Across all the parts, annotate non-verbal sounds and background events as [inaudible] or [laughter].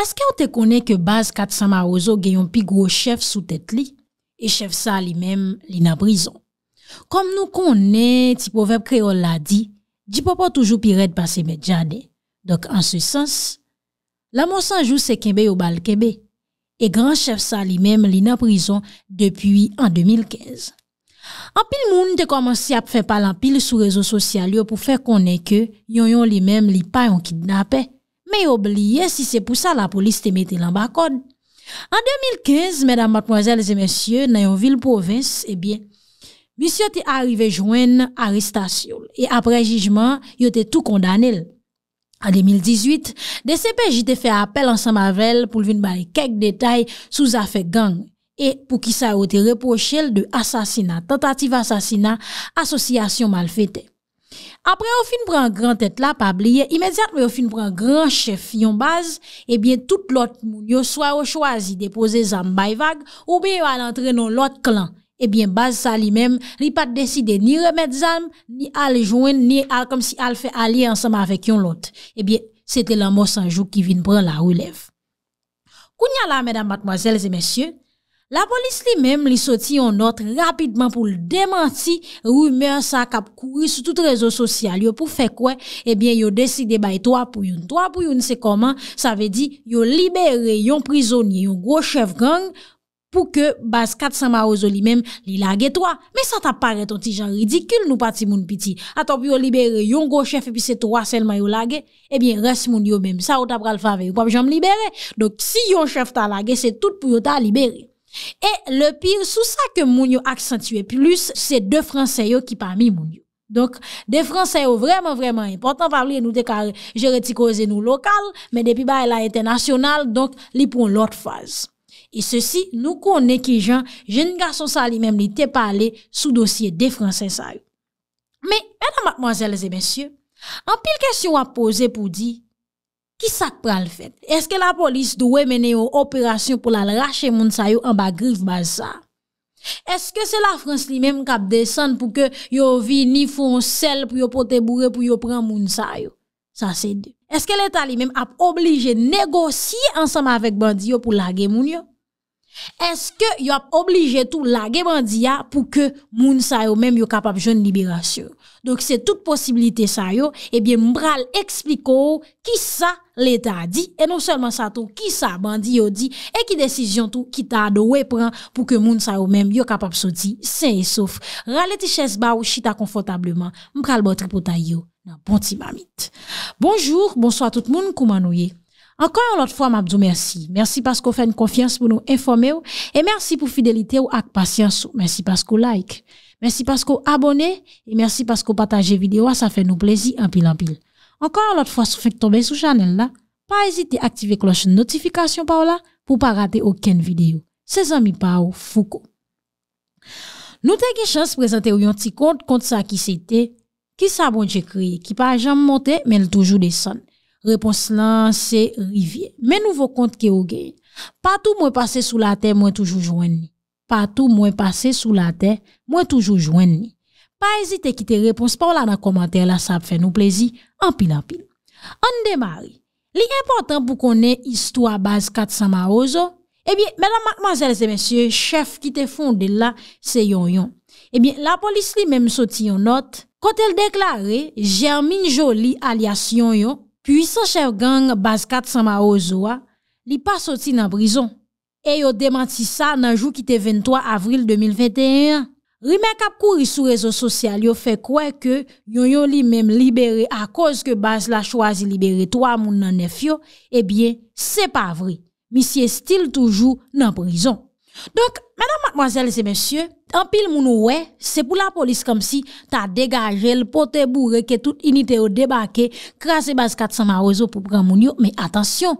Aske ou te konen ke baz 400 marozo gen yon pi gro chef sou tet li? E chef sa li mem li na brison. Kom nou konen ti povep kreol la di, di po pa toujou pi red pa sebe djande. Dok an se sens, la monsan jou se kebe yo bal kebe. E gran chef sa li mem li na brison depuy an 2015. An pil moun te komensi ap fe pal an pil sou rezo sosyal yo pou fe konen ke yon yon li mem li pa yon kidnapè. mè y obliye si se pou sa la polis te mette lan bakod. An 2015, mèdam matmoazèl zè mèsyè, nan yon vil povins, ebyen, bis yo te arrive jwen aristasyol, e apre jijman, yo te tou kondanel. An 2018, DCPJ te fè apel ansan mavel pou lvin baye kek detay sou zafè gang, e pou ki sa yo te reprochèl de asasina, tentative asasina, asosyasyon mal fètè. Apre ou fin pran gran tet la pabliye, imediat ou fin pran gran chef yon baz, ebyen tout lot moun yo swa ou chwazi depoze zan bayvag ou beyo al entre non lot klan. Ebyen baz sa li mem, li pat deside ni remet zan, ni al jwen, ni al kom si al fe alye ansama avek yon lot. Ebyen, sete lan mos anjou ki vin pran la wilev. Kounya la, medan batmwazelze mesyoun? La polis li mem li soti yon not rapidman pou l dementi rumeur sa kap kouri sou tout rezo sosyal. Yo pou fe kwen? Ebyen yo deside baye 3 pou yon. 3 pou yon se koman? Sa ve di yo libere yon prizonye, yon gros chev gang pou ke bas 400 ma ozo li mem li lage 3. Me sa ta pare ton ti jan ridikul nou pati moun piti. A top yo libere yon gros chev epi se 3 selman yo lage, ebyen res moun yo mem. Sa ou ta pral fave yon pwap jan m libere. Dok si yon chev ta lage se tout pou yo ta libere. Et le pire, sou sa ke moun yo akcentuye plus, se de franseyo ki pa mi moun yo. Donk, de franseyo vreman vreman impotant parli nou de kar jere ti koze nou lokal, men depi ba el a ete nasyonal, donk li pon lot faze. E sosi, nou konen ki jan, jen nga son sa li menm li te pale sou dosye de fransey sa yo. Men, menan matmwazel se mensyo, an pil kesyon ap pose pou di... Ki sak pral fet? Eske la polis dwe mene yo operasyon pou lal rache moun sayo an ba grif baza? Eske se la Frans li mem kap desen pou ke yo vi ni fon sel pou yo pote bourre pou yo pran moun sayo? Sa se de. Eske leta li mem ap oblije negosye ansam avek bandi yo pou lage moun yo? Eske yo ap oblije tou lage bandi ya pou ke moun sayo mem yo kapap joun liberasyon? Donk eh non se tout posibilite sa yo, ebyen mbral ekspliko ki sa le ta di, e non selman sa tou ki sa bandi yo di, e ki desisyon tou ki ta do we pran pou ke moun sa yo menm yo kapap so di, sen e sof. Raleti ches ba ou chita konfotableman, mbral botri pou ta yo. Bon ti mamit. Bonjour, bonsoit tout moun koumanouye. Ankon yon lot fwa mabdou, mersi. Mersi paskou fèn konfians pou nou informe ou, e mersi pou fidelite ou ak pasyans ou. Mersi paskou like. Mersi paskou abone, e mersi paskou pataje videwa, sa fe nou plezi anpil anpil. Ankon an lot fwa sou fek tombe sou chanel la, pa ezite aktive kloche notifikasyon pa ou la pou pa rate oken videyo. Se zami pa ou fou ko. Nou teke chans prezante ou yon ti kont kont sa ki se te, ki sa bonje kreye, ki pa a janm monte men l toujou de san. Repons lan se rivye, men nouvo kont ke ou geye. Patou mwen pase sou la tem mwen toujou jwen ni. Patou mwen pase sou la te, mwen toujou jwen ni. Pa ezite ki te repons pa ou la nan komantèr la sa ap fè nou plezi, anpin anpin. An demari, li importan pou konen istwa baz kat sama ozo? Ebyen, mèlan matmazèl zè mèsyè, chef ki te fondè la se yon yon. Ebyen, eh la polis li mèm soti yon not. Kot el deklare, Jermine Jolie alias yon yon, puisan chef gang baz kat sama ozo a, li pa soti nan brison. e yo demanti sa nan jou ki te 23 avril 2021. Rime kap kouri sou rezo sosyal yo fe kwe ke yon yon li mem libere a koz ke bas la chwazi libere to a moun nan nefyo, e eh bien, se pa vri. Mi si estil toujou nan prizon. Donk, menan mademoiselles et messieurs, an pil moun ou we, se pou la polis kom si ta degaje l pote bourre ke tout inite yo debake krase bas 400 ma rezo pou pran moun yo, men atensyon,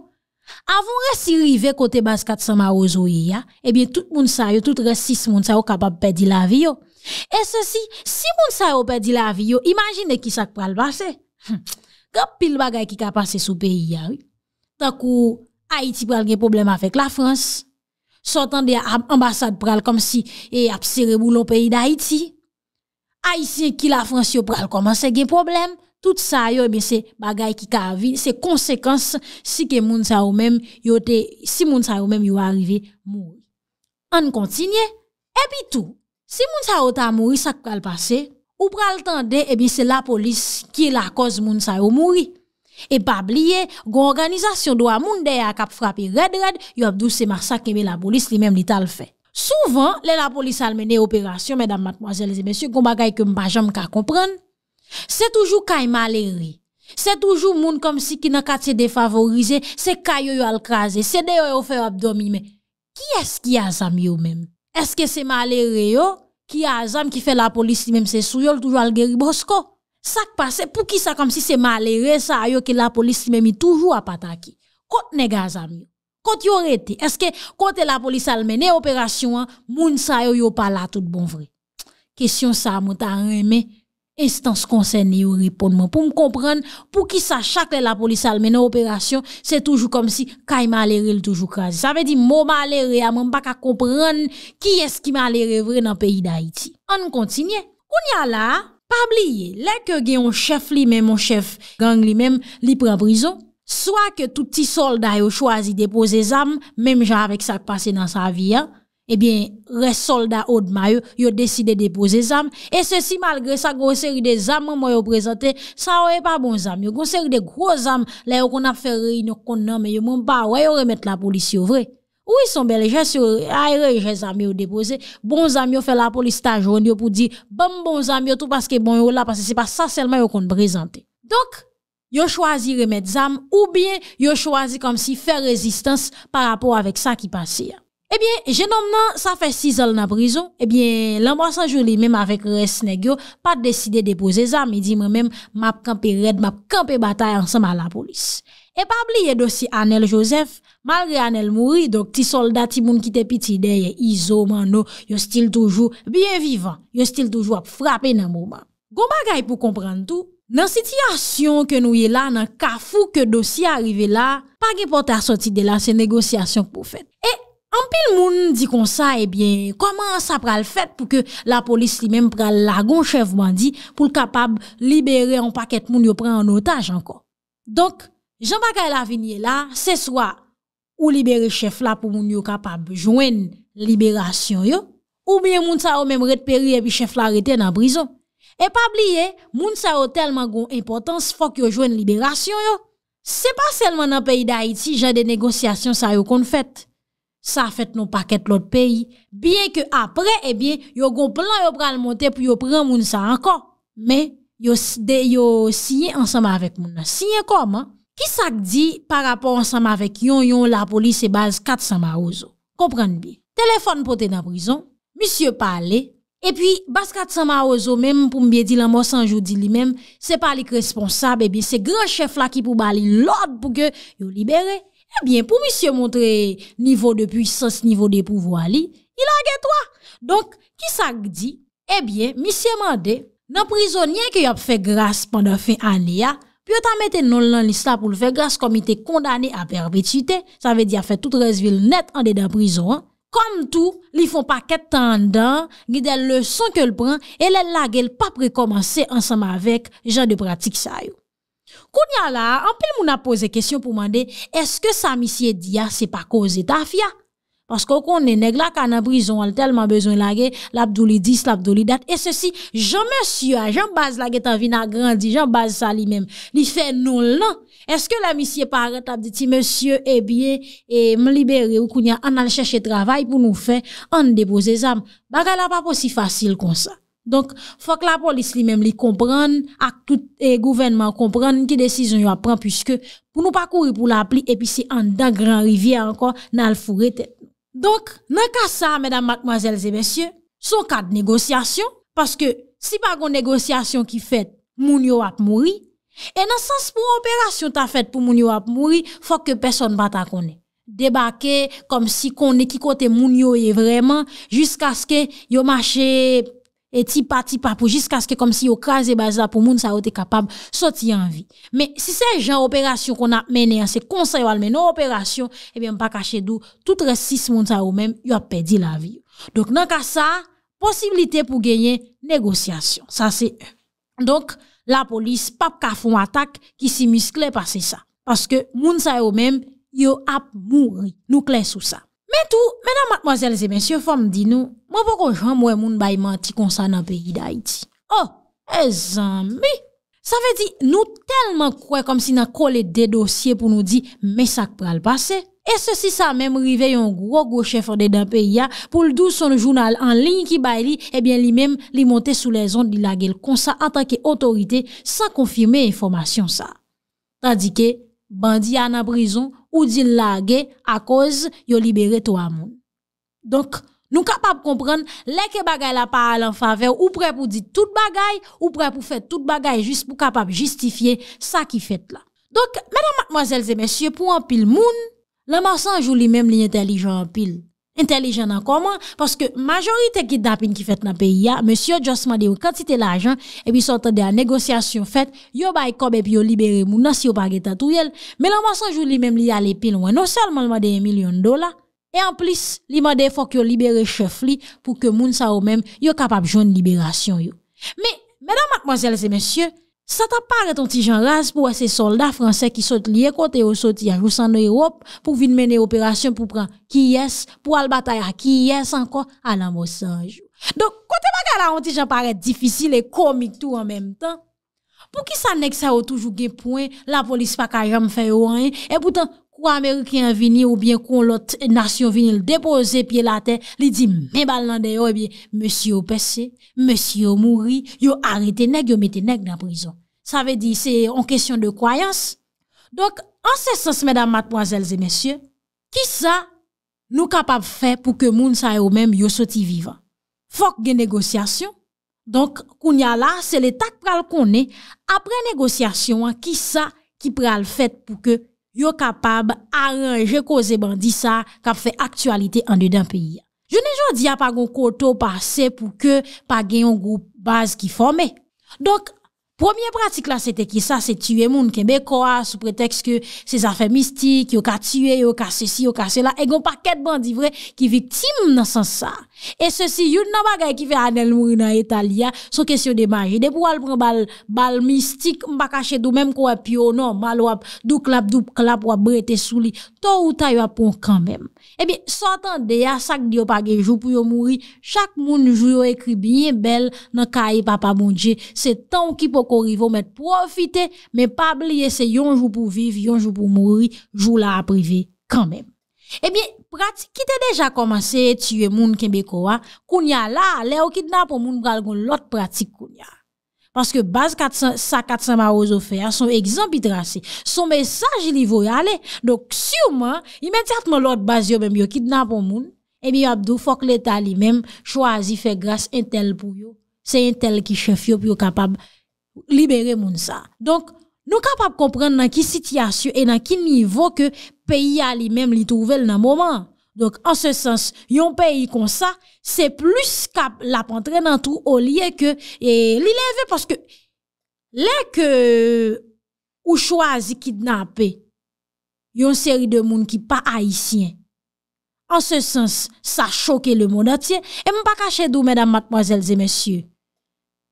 Avon resi rive kote bas 400 maroz ou ye ya, ebyen tout moun sa yo, tout resi moun sa yo kapap pedi la vi yo. E se si, si moun sa yo pedi la vi yo, imajine ki sak pral base. Hm, Gop pil bagay ki ka pase sou peyi ya. Tak ou Haiti pral gen problem afek la Frans. Sotan de ambasade pral kom si e ap serebou lop peyi da Haiti. Haitien ki la Frans yo pral komanse gen problem. Tout sa yo, ebi eh se bagay ki ka avi, se konsekans si ke moun sa yo menm yo te, si moun sa yo menm yo arive mouri. An kontinye, ebi tou, si moun sa yo ta mouri sak pral pase, ou pral tande, ebi eh se la polis ki la koz moun sa yo mouri. E pa bliye, gwo organizasyon do a moun de ya kap frapi red-red, yo apdou se maksa keme la polis li menm li tal fe. Souvan, le la polis al mene operasyon, mèdam matmoazèles e mèsyo, gwo bagay kem pa jom ka kompran, Se toujou kay malere, se toujou moun kom si ki nan kat se defavorize, se kay yo yo al kraze, se de yo yo fe wabdomi men. Ki eske ya zami yo men? Eske se malere yo? Ki ya zami ki fe la polisi men se sou yo l toujou al geri bosko? Sak pa, pou ki sa kom si se malere, sa yo ki la polisi men mi toujou apataki? Kote ne ge zami yo? Kote yo rete? Eske kote la polisi al mene operasyon an, moun sa yo yo pala tout bon vre? Kesyon sa mou tan reme? Estans konsen yo reponman pou m kompren, pou ki sa chakle la polis almen an operasyon, se toujou kom si kay malere l toujou krasi. Sa ve di mo malere a man baka kompren ki eski malere vre nan peyi da iti. An m kontinye, koun ya la, pa bliye, leke gen yon chef li men mon chef gang li men li pren brison, swa ke touti solda yo chwazi depoze zam, menm jan avek sa kpase nan sa viyan, eh bien, les soldats haut de ils ont décidé de déposer des armes. Et ceci, malgré sa grosse série des armes, moi, ils présenté, ça, n'est pas bon, armes. Une série de gros armes, là, qu'on a fait réunion, qu'on nomme, mais ils m'ont pas, ouais, ils remettent la police, c'est vrai. Oui, ils sont belles sur aéré, les amis ont déposé. bon, amis ont fait la police, t'as joint, pour dire, bon, bons amis, tout parce que bon, là, parce que c'est pas ça seulement qu'on présenter. Donc, yo choisi remettre des armes, ou bien, yo choisi comme si faire résistance par rapport avec ça qui passait. Ebyen, jenom nan, sa fe si zol nan prizon, ebyen, lan mwa san joli menm avèk res negyo, pat deside depoze zan, mi di men menm map kampe red, map kampe batay ansanman la polis. E pabli ye dosi Anel Joseph, malre Anel mouri, dok ti soldat, ti moun kitepi ti de, ye izo, man nou, yo stil toujou, biye vivan, yo stil toujou ap frape nan mouman. Goma gay pou kompran tout, nan sitiyasyon ke nou ye la, nan kafou ke dosi arive la, pa ge pot a soti de la se negosyasyon pou fet. E, Ampil moun di kon sa, ebyen, eh koman sa pral fèt pou ke la polis li mèm pral la gon chèf bandi pou l kapab libere an pakèt moun yo pran an otaj anko. Donk, jan baka e la viniye la, se swa ou libere chèf la pou moun yo kapab jwen liberasyon yo, ou byen moun sa ou mèm ret peri e bi chèf la rete nan brison. E pabliye, moun sa ou telman gon impotans fòk yo jwen liberasyon yo. Se pa selman an peyi da iti jan de negosyasyon sa yo kon fèt. Sa fet nou paket lot peyi Bien ke apre e bien Yo gon plan yo pral monte Pou yo pran moun sa ankon Men yo sine ansama vek moun Sine kom an Ki sak di par rapport ansama vek yon yon La polis e baz kat sama ozo Kompran bi Telefon pote nan prizon Misyon pale E pi baz kat sama ozo Mwen pou mbiye di la monsan Jou di li men Se palik responsab E eh bi se gran chef la ki pou bali lot Pou ke yo libere Ebyen eh pou misye montre nivou de pwisans, nivou de pouvo ali, mi lage toa. Donk ki sa di, ebyen eh misye mande, nan prizonien ki yon fe grase pandan fin ane ya, pi yo ta mette nol nan lisa pou lfe grase komite kondane a perpetite, sa ve di a fe toutre zvil net ande dan prizon. Kon tou, li fon pa ket tan dan, ni del le son ke l pran, e le lage l pa prekomanse ansama vek jan de pratik sa yo. Koun ya la, anpil moun apose kesyon pou mande, eske sa misye diya se pa kose ta fya? Paske okon ne neg la ka nan brison al telman bezon lage, labdou li dis, labdou li dat. E se si, jan monsye a, jan base lage ta vinagrandi, jan base sa li men, li fe nou l nan. Eske la misye paret ap diti, monsye e eh bie, e eh, m libere ou koun ya, an al cheshe travay pou nou fe, an depose zam. Bakal la pa posi fasil kon sa. Donk fòk la polis li mem li kompran ak tout e gouvenman kompran ki desizon yo ap pran pwiske pou nou pa kouri pou la pli epi si an dan gran rivye ankon nan l furete. Donk nan ka sa, mèdam, mademoiselles et mèsyè, son ka de negosyasyon. Paske si pa kon negosyasyon ki fèt moun yo ap mouri, e nan sens pou operasyon ta fèt pou moun yo ap mouri, fòk ke peson bat akone. Debake kom si kon e ki kote moun yo e vreman, jisk aske yo mache... et ti pas ti pas pour jusqu'à ce que comme si écrasé baza pour moun ça été capable sortir en vie mais si c'est genre opération qu'on a mené hein, c'est conseil mais nos opération et eh bien pas caché d'où tout reste six moun ça ou même a perdu la vie donc dans cas ça possibilité pour gagner négociation ça c'est eux. donc la police pas ka attaque qui s'y muscle par ça parce que moun ça ou même yo a mouru. nous clair sous ça Men tou, menan matmazel zi men syo fom di nou, mwen pou konjwen mwen moun bay man ti konsan nan peyi da iti. Oh, e eh, zan mi! Sa ve di nou telman kwe kom si nan kole de dosye pou nou di mesak pral pase. E se si sa men mou rivey yon gro gro chefer de dan peyi ya pou l'dou son jounal an lini ki bay li, e eh ben li men li monte sou le zon di la gel konsan atake otorite san konfirmé informasyon sa. Tadi ke... Bandi an a brison ou din lage a koz yo libere to a moun. Donk nou kapap kompren lè ke bagay la pale an fave ou pre pou di tout bagay ou pre pou fè tout bagay jist pou kapap justifiye sa ki fèt la. Donk mèdame, mademoiselles et messieurs, pou an pil moun, lè monsanjou li mèm li netelijon an pil. Intelijen nan koman, paske majorite ki dapin ki fet nan peyi ya, monsyo jos mwade yo kantite la ajan, epi sotan de a negosyasyon fet, yo bay kob epi yo libere moun, nas yo bagetatou yel, men an mwason joul li men li ale pil weno, salman mwade yon milyon dola, e an plis, li mwade fok yo libere chef li, pou ke moun sa ou men, yo kapap joun liberasyon yo. Me, menan mwakman zelze monsyo, Sa ta pare ton ti jan rase pou wè se soldat franse ki sot liye kote yo sot ya jousan no Europe pou vin mene operasyon pou pran ki yes, pou al batay a ki yes anko, anan mo sanjou. Don, kote wè ka la ton ti jan pare diffisil e komik tou an menm tan, pou ki sa nek sa yo toujou genpouen, la polis pa ka jam fè yon, e boutan... pou Amerikyan vini ou bien kon lot nasyon vini l depose pie la te, li di mè bal nan de yo, mèsy yo pese, mèsy yo mouri, yo arete neg, yo mette neg na prizon. Sa ve di, se en kesyon de kwayans. Donk, ansesans, mèdam, matmoazelze, mèsyon, ki sa nou kapab fè pou ke moun sa yo mèm yo soti viva? Fok gen negosyasyon. Donk, koun ya la, se le tak pral kon ne, apre negosyasyon, ki sa ki pral fèt pou ke yo kapab aranje ko ze ban di sa kap fe aktualite an de dan peyi. Jounen joun di a pa gon koto pa se pou ke pa genyon goun baz ki fome. Donk, Premier pratik la se te ki sa se tue moun kebekoa sou preteks ke se zafen mistik, yo ka tue, yo ka se si, yo ka se la, e gon pa ket bandivre ki vitim nan san sa. E se si, yon nan bagay ki fe anel mouri nan Italia, sou kesyon de magi, de pou al pran bal mistik, mba kache dou menm kwa pyo, oh nan mal wap dou klap, dou klap, wap brete souli, to ou ta yo apon kanmem. E eh bi, son tan de ya, sak diyo pa gejou pou yo mouri, chak moun jou yo ekri bien bel nan kaye papa moun je, se tan ki pok kor ivo met profite, men pabliye se yonjou pou viv, yonjou pou mouri, jou la aprive, kanmem. Ebyen, eh pratik, ki te deja komanse, tiywe moun kembe kowa, kounya la, le ou kidnap ou moun, bral goun lot pratik kounya. Paske baz 400, sa 400 ma ozo fe, son ekzampi trase, son mesaj li vo yale, dok, souman, imen tiyat moun lot eh baz yo, men yo kidnap ou moun, ebyen abdou, fok leta li men, chwazi fe gras, entel pou yo, se entel ki chen fyo, pou libere moun sa. Donk nou kapap kompren nan ki sityasyon e nan ki nivou ke peyi a li mem li touvel nan mouman. Donk an se sens, yon peyi kon sa se plus kap la pantren nan trou o liye ke e, li leve. Paske le ke ou chwazi kidnapé yon seri de moun ki pa haisyen. An se sens, sa choke le moun atyen. E mou pa kache dou, mèdam, mackmwazel, zè mèsyè,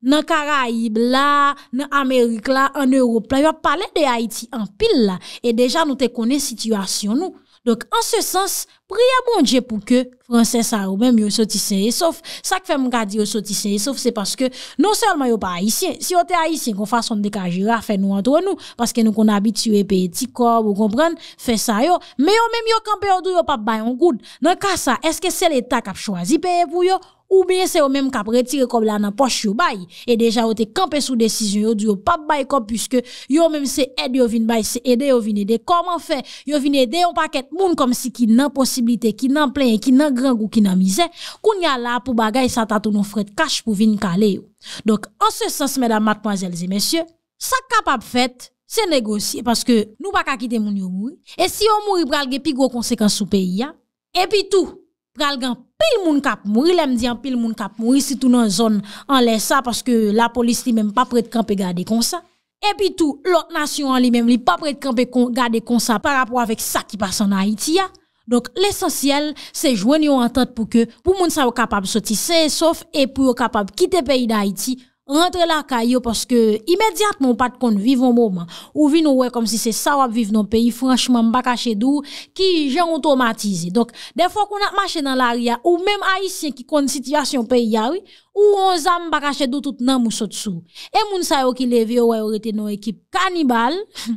nan Karaib la, nan Amerik la, an Europe la, yon palen de Haiti an pil la, e deja nou te konen situasyon nou. Donk an se sens, priya moun dje pou ke Franses a Roubem yon soti sèye sof. Sa ke fèm gadi yon soti sèye sof, se paske nou selman yon pa Haitien. Si yon te Haitien kon fason de kajira, fè nou anto nou, paske nou kon abitye pe etikor, ou kompran, fè sa yo. Men yon men yon kan pe yon dou yon pap bayan goud. Nan kasa, eske se l'Etat kap chwazi pe yon pou yo? Ou byen se yo menm kap retire kob la nan poch yo bayi. E deja yo te kampe sou desisyon yo di yo pap bayi kob. Piske yo menm se ed yo vin bayi, se ede yo vin ede. Koman fe, yo vin ede yon paket moun kom si ki nan posibilite, ki nan plen, ki nan grang ou ki nan mizè. Koun ya la pou bagay sa tatoun nou fred kache pou vin kale yo. Donk, an se sens medan matpon azelze mensyo. Sa kapap fet, se negosye. Paske nou baka kite moun yo moui. E si yo moui pralge pi gwo konsekans sou peyi ya. E pi tou, pralganp. Pil moun kap mouri, lèm diyan pil moun kap mouri si tout nan zon an lè sa paske la polis li mèm pa prèd kèmpe gade kon sa. E pi tout, lòt nasyon an li mèm li pa prèd kèmpe gade kon sa par rapport avèk sa ki pasan an Haiti ya. Donk l'esensyèl se jwen yon antat pou ke pou moun sa wè kapab soti se e sof e pou wè kapab kite peyi da Haiti. rentre la caillou parce que immédiatement pas de compte vivre un moment ou vit ouais comme si c'est ça ou vivre dans pays franchement pas caché d'où qui j'ai automatisé donc des fois qu'on a marché dans l'arrière ou même haïtien qui connaît situation pays ah oui ou on zam pas caché d'où tout nan mou sot et moun sa yo ki levé ouais aurait été dans équipe cannibale [laughs]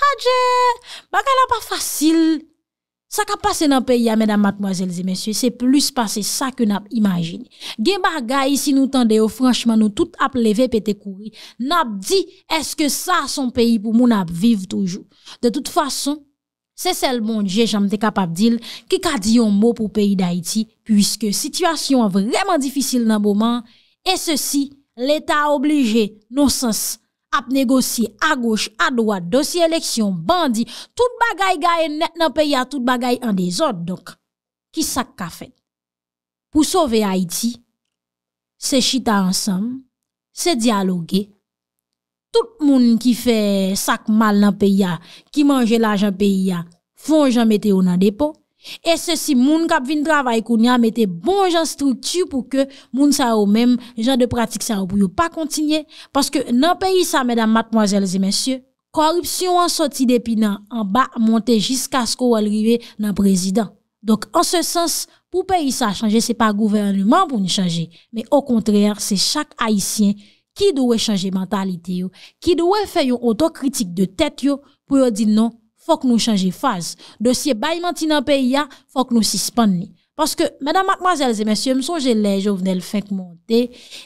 Adje, bagala pas facile Sa ka pase nan peyi a mena matmoazelze mensye, se plus pase sa ke nap imajine. Gen bagay si nou tende yo, franchman nou tout ap leve pe te kouri, nap di eske sa son peyi pou moun ap vive toujou. De tout fason, se sel moun bon je jam te kapap dil, ki ka di yon mou pou peyi da iti, pwiske situasyon an vreman difisil nan mouman, e se si l'eta oblije non sens. ap negosi, a goch, a doat, dosi eleksyon, bandi, tout bagay gaye net nan peya, tout bagay an de zot, donk, ki sak ka fen. Pou sove Haiti, se chita ansam, se diyaloge, tout moun ki fe sak mal nan peya, ki manje la jan peya, fon jan mete ou nan depo, E se si moun kap vin travay kou ni a mette bon jan struktu pou ke moun sa ou men, jan de pratik sa ou pou yo pa kontinye, paske nan peyi sa, medan matmoazelze mensyo, korupsyon an soti depi nan, an ba monte jiska sko walrive nan prezident. Dok an se sens, pou peyi sa chanje, se pa gouvernement pou ni chanje, me o kontreer, se chak haisyen ki dowe chanje mentalite yo, ki dowe fe yon otokritik de tete yo pou yo di nan korupsyon. fòk nou chanje faz. Dosye baymantin nan peyi ya, fòk nou sispan ni. Paske, mèdamakmazèlze, mèsyèm, sou jè lè, jò vnen l fèk montè,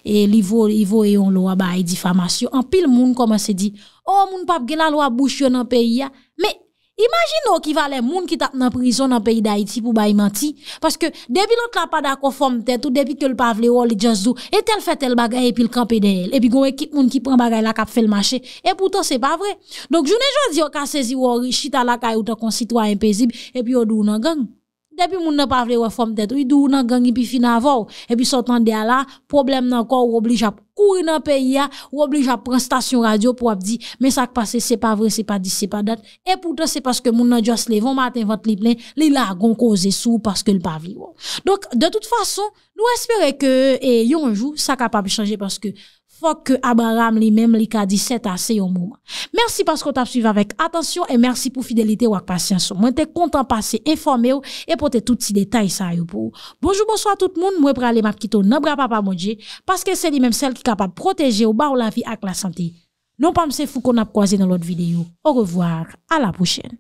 e livo, livo e yon lo a bay e difamasyon. An pil moun koman se di, o oh, moun pap gè la lo a bouchyon nan peyi ya, mè, Imagine nou ki valen moun ki tap nan prizon nan peyi da iti pou bayi manti. Paske debi lout la pa da kofom tetou, debi ke lpavle ou lidjazou, etel fete l bagay epil kampede el, epi goun ekip moun ki pran bagay la kap fèl mache, epi ou ton se pa vre. Donk jounen joun di yo ka sezi ou ori chitala kaya ou ta konsitwa impezib, epi ou dou nan gang. Depuis moun n'a pas vu forme dou nan gang pi fin et puis sortant de là, problème nan encore oblige à courir dans pays ou oblige à prendre station radio pour dire mais ça qui c'est pas vrai, c'est pas dit, c'est pas date et pourtant c'est parce que moun nan just levon matin vente li plein, li la gon sous parce que le pas Donc de toute façon, nous espérons que et un jour ça capable changer parce que Fwa ke Abra Ram li menm li ka 17 a se yon mouman. Mersi pas kon tap suyve avèk. Atensyon e mersi pou fidelite wak pasyanson. Mwen te kontan pase informe ou e pote tout si detay sa yon pou. Bonjou, bonsoy a tout moun. Mwen pre ale map kito nabra pa pa mounje paske se li menm sel ki kapab proteje ou ba ou la vi ak la sante. Non pa mse fou kon ap kwaze nan lot videyo. Au revoar, ala pou chen.